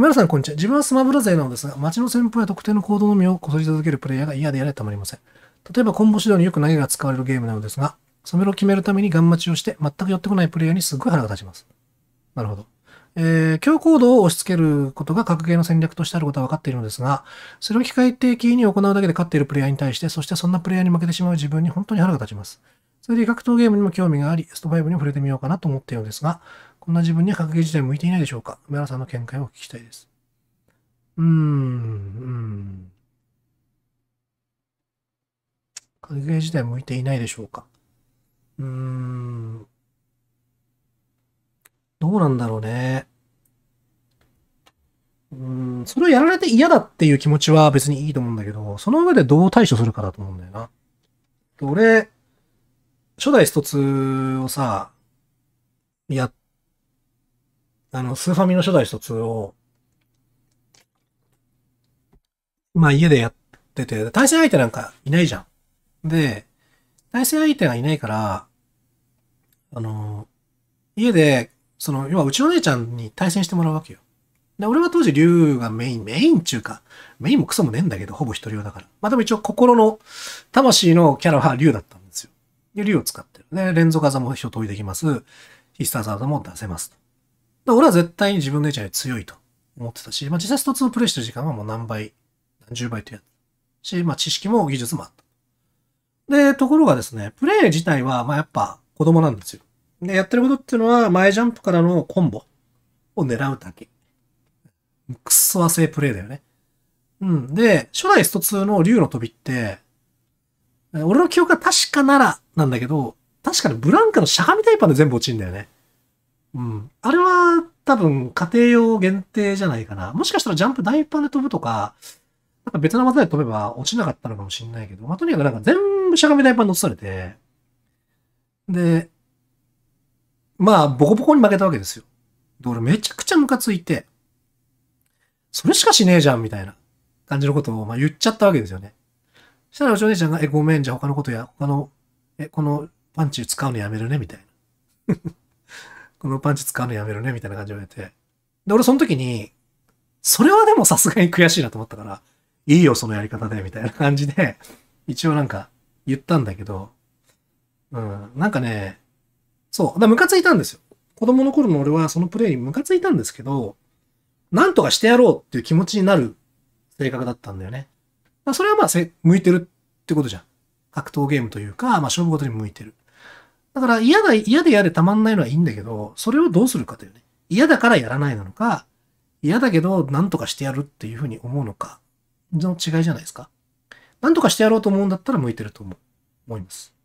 皆さん、こんにちは。自分はスマブラ勢なのですが、街の先法や特定の行動のみをこそり続けるプレイヤーが嫌でやれたまりません。例えば、コンボ指導によく投げが使われるゲームなのですが、それを決めるためにガン待ちをして、全く寄ってこないプレイヤーにすっごい腹が立ちます。なるほど。えー、強行動を押し付けることが格ゲーの戦略としてあることは分かっているのですが、それを機械的に行うだけで勝っているプレイヤーに対して、そしてそんなプレイヤーに負けてしまう自分に本当に腹が立ちます。それで格闘ゲームにも興味があり、スト5にも触れてみようかなと思っているのですが、こんな自分には格ゲー自体向いていないでしょうか梅原さんの見解を聞きたいです。うーん、うん。格ゲー自体向いていないでしょうかうーん。どうなんだろうね。うん、それをやられて嫌だっていう気持ちは別にいいと思うんだけど、その上でどう対処するかだと思うんだよな。俺、初代ストツをさ、やっあの、スーファミの初代つを、まあ家でやってて、対戦相手なんかいないじゃん。で、対戦相手がいないから、あの、家で、その、要はうちの姉ちゃんに対戦してもらうわけよ。で、俺は当時竜がメイン、メインうか、メインもクソもねえんだけど、ほぼ一人用だから。まあでも一応心の、魂のキャラは竜だったんですよ。で、竜を使ってる。で、連続技も一通りできます。必殺技も出せます。だ俺は絶対に自分の姉ちゃんより強いと思ってたし、まあ、実際スト2をプレイしてる時間はもう何倍、何十倍とやったし、まあ、知識も技術もあった。で、ところがですね、プレイ自体は、まやっぱ子供なんですよ。で、やってることっていうのは、前ジャンプからのコンボを狙うだけ。クソ和性プレイだよね。うん。で、初代スト2の竜の飛びって、俺の記憶は確かならなんだけど、確かにブランカのしゃがみタイパーで全部落ちるんだよね。うん。あれは、多分家庭用限定じゃないかな。もしかしたらジャンプ大パンで飛ぶとか、なんか別の技で飛べば落ちなかったのかもしれないけど、まあ、とにかくなんか全部しゃがみ台パン乗せされて、で、まあ、ボコボコに負けたわけですよ。で、俺めちゃくちゃムカついて、それしかしねえじゃん、みたいな感じのことをまあ言っちゃったわけですよね。そしたらうちの姉ちゃんが、え、ごめん、じゃあ他のことや、他の、え、このパンチ使うのやめるね、みたいな。このパンチ使うのやめろね、みたいな感じで言われて。で、俺その時に、それはでもさすがに悔しいなと思ったから、いいよ、そのやり方で、みたいな感じで、一応なんか言ったんだけど、うん、なんかね、そう、だムカついたんですよ。子供の頃の俺はそのプレイにムカついたんですけど、なんとかしてやろうっていう気持ちになる性格だったんだよね。まあ、それはまあ、向いてるってことじゃん。格闘ゲームというか、まあ、勝負ごとに向いてる。だから嫌だ、嫌でやれたまんないのはいいんだけど、それをどうするかというね。嫌だからやらないなのか、嫌だけど何とかしてやるっていうふうに思うのか、の違いじゃないですか。何とかしてやろうと思うんだったら向いてると思う。思います。